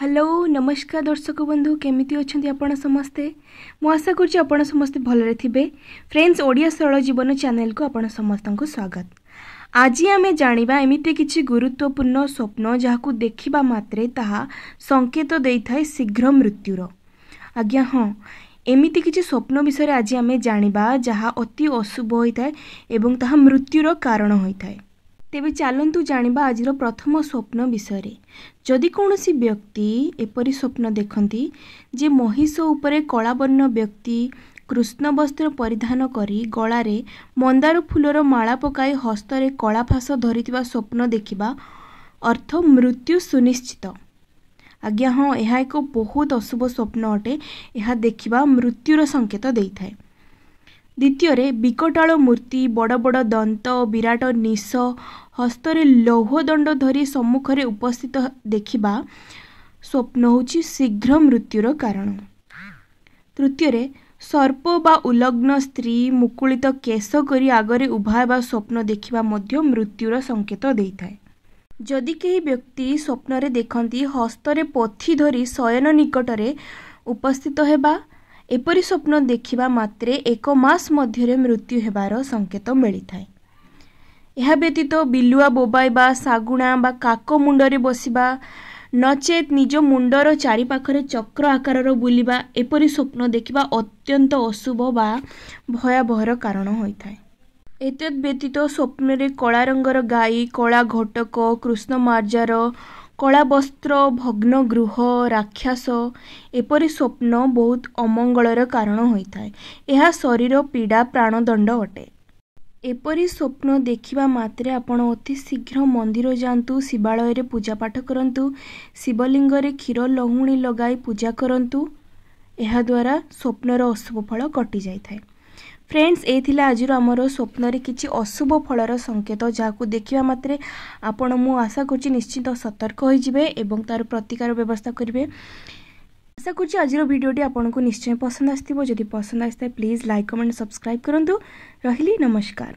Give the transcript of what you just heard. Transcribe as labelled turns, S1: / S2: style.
S1: hello नमस्कार दर्शक बंधु केमी अच्छा आपण समस्ते मुशा करें फ्रेंड्स ओडिया सरल जीवन चेल को आपण समस्त स्वागत आज आम जाना एमती किसी गुरुत्वपूर्ण स्वप्न जहाँ को देखा मात्रे संकेत दे था शीघ्र मृत्युर आज्ञा हाँ एमती किसी स्वप्न विषय आज आम जाना जहाँ अति अशुभ होता है मृत्युर कारण होता है ତେବେ ଚାଲନ୍ତୁ ଜାଣିବା ଆଜିର ପ୍ରଥମ ସ୍ୱପ୍ନ ବିଷୟରେ ଯଦି କୌଣସି ବ୍ୟକ୍ତି ଏପରି ସ୍ୱପ୍ନ ଦେଖନ୍ତି ଯେ ମହିଷ ଉପରେ କଳାବର୍ଣ୍ଣ ବ୍ୟକ୍ତି କୃଷ୍ଣ ବସ୍ତ୍ର ପରିଧାନ କରି ଗଳାରେ ମନ୍ଦାର ଫୁଲର ମାଳା ପକାଇ ହସ୍ତରେ କଳାଫାସ ଧରିଥିବା ସ୍ୱପ୍ନ ଦେଖିବା ଅର୍ଥ ମୃତ୍ୟୁ ସୁନିଶ୍ଚିତ ଆଜ୍ଞା ହଁ ଏହା ଏକ ବହୁତ ଅଶୁଭ ସ୍ୱପ୍ନ ଅଟେ ଏହା ଦେଖିବା ମୃତ୍ୟୁର ସଂକେତ ଦେଇଥାଏ ଦ୍ୱିତୀୟରେ ବିକଟାଳ ମୂର୍ତ୍ତି ବଡ଼ ବଡ଼ ଦନ୍ତ ବିରାଟ ନିଶ ହସ୍ତରେ ଲୌହ ଦଣ୍ଡ ଧରି ସମ୍ମୁଖରେ ଉପସ୍ଥିତ ଦେଖିବା ସ୍ୱପ୍ନ ହେଉଛି ଶୀଘ୍ର ମୃତ୍ୟୁର କାରଣ ତୃତୀୟରେ ସର୍ପ ବା ଉଲଗ୍ନ ସ୍ତ୍ରୀ ମୁକୁଳିତ କେଶ କରି ଆଗରେ ଉଭା ହେବା ସ୍ୱପ୍ନ ଦେଖିବା ମଧ୍ୟ ମୃତ୍ୟୁର ସଙ୍କେତ ଦେଇଥାଏ ଯଦି କେହି ବ୍ୟକ୍ତି ସ୍ୱପ୍ନରେ ଦେଖନ୍ତି ହସ୍ତରେ ପଥି ଧରି ଶୟନ ନିକଟରେ ଉପସ୍ଥିତ ହେବା ଏପରି ସ୍ୱପ୍ନ ଦେଖିବା ମାତ୍ରେ ଏକ ମାସ ମଧ୍ୟରେ ମୃତ୍ୟୁ ହେବାର ସଙ୍କେତ ମିଳିଥାଏ ଏହା ବ୍ୟତୀତ ବିଲୁଆ ବୋବାଇବା ଶାଗୁଣା ବା କାକ ମୁଣ୍ଡରେ ବସିବା ନଚେତ୍ ନିଜ ମୁଣ୍ଡର ଚାରିପାଖରେ ଚକ୍ର ଆକାରର ବୁଲିବା ଏପରି ସ୍ୱପ୍ନ ଦେଖିବା ଅତ୍ୟନ୍ତ ଅଶୁଭ ବା ଭୟାବହର କାରଣ ହୋଇଥାଏ ଏତଦ୍ ବ୍ୟତୀତ ସ୍ୱପ୍ନରେ କଳା ରଙ୍ଗର ଗାଈ କଳା ଘଟକ କୃଷ୍ଣ ମାର୍ଜାର କଳାବସ୍ତ୍ର ଭଗ୍ନ ଗୃହ ରାକ୍ଷାସ ଏପରି ସ୍ୱପ୍ନ ବହୁତ ଅମଙ୍ଗଳର କାରଣ ହୋଇଥାଏ ଏହା ଶରୀର ପୀଡ଼ା ପ୍ରାଣଦଣ୍ଡ ଅଟେ ଏପରି ସ୍ୱପ୍ନ ଦେଖିବା ମାତ୍ରେ ଆପଣ ଅତି ଶୀଘ୍ର ମନ୍ଦିର ଯାଆନ୍ତୁ ଶିବାଳୟରେ ପୂଜାପାଠ କରନ୍ତୁ ଶିବଲିଙ୍ଗରେ କ୍ଷୀର ଲହୁଣୀ ଲଗାଇ ପୂଜା କରନ୍ତୁ ଏହାଦ୍ୱାରା ସ୍ୱପ୍ନର ଅଶୁଭ ଫଳ କଟିଯାଇଥାଏ ফ্রেন্ডস এই আজির আমার স্বপ্নরে কিছু অশুভ ফলর সংকেত যা দেখা মাত্রে আপনার মু আশা করছি নিশ্চিত সতর্ক হয়ে যাবে এবং তার প্রতিকার ব্যবস্থা করবে আশা করছি আজির ভিডিওটি আপনার নিশ্চয় পসন্দ আসব যদি পসন্দ আসে প্লিজ লাইক কমেন্ট সবসক্রাইব করতু রহলি নমস্কার